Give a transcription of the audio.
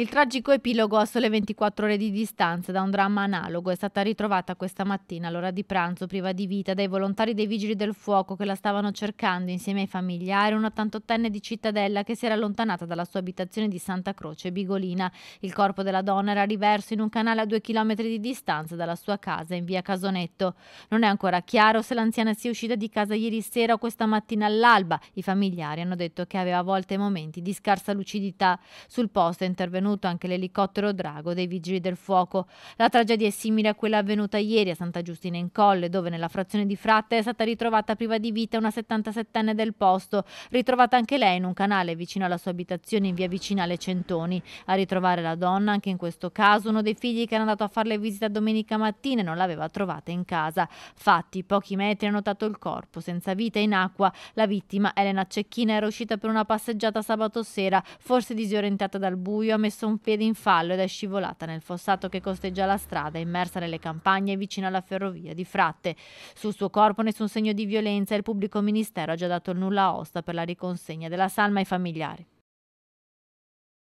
Il tragico epilogo a sole 24 ore di distanza da un dramma analogo è stata ritrovata questa mattina all'ora di pranzo priva di vita dai volontari dei Vigili del Fuoco che la stavano cercando insieme ai familiari, un 88enne di Cittadella che si era allontanata dalla sua abitazione di Santa Croce, Bigolina. Il corpo della donna era riverso in un canale a due chilometri di distanza dalla sua casa in via Casonetto. Non è ancora chiaro se l'anziana sia uscita di casa ieri sera o questa mattina all'alba. I familiari hanno detto che aveva a volte momenti di scarsa lucidità. Sul posto è intervenuto avvenuto anche l'elicottero Drago dei Vigili del Fuoco. La tragedia è simile a quella avvenuta ieri a Santa Giustina in Colle, dove nella frazione di Fratta è stata ritrovata priva di vita una 77enne del posto, ritrovata anche lei in un canale vicino alla sua abitazione in via vicina alle Centoni. A ritrovare la donna, anche in questo caso, uno dei figli che era andato a farle visita domenica mattina e non l'aveva trovata in casa. Fatti, pochi metri hanno notato il corpo, senza vita, in acqua. La vittima, Elena Cecchina, era uscita per una passeggiata sabato sera, forse disorientata dal buio, ha messo messo un piede in fallo ed è scivolata nel fossato che costeggia la strada, immersa nelle campagne vicino alla ferrovia di Fratte. Sul suo corpo nessun segno di violenza e il pubblico ministero ha già dato il nulla a osta per la riconsegna della salma ai familiari.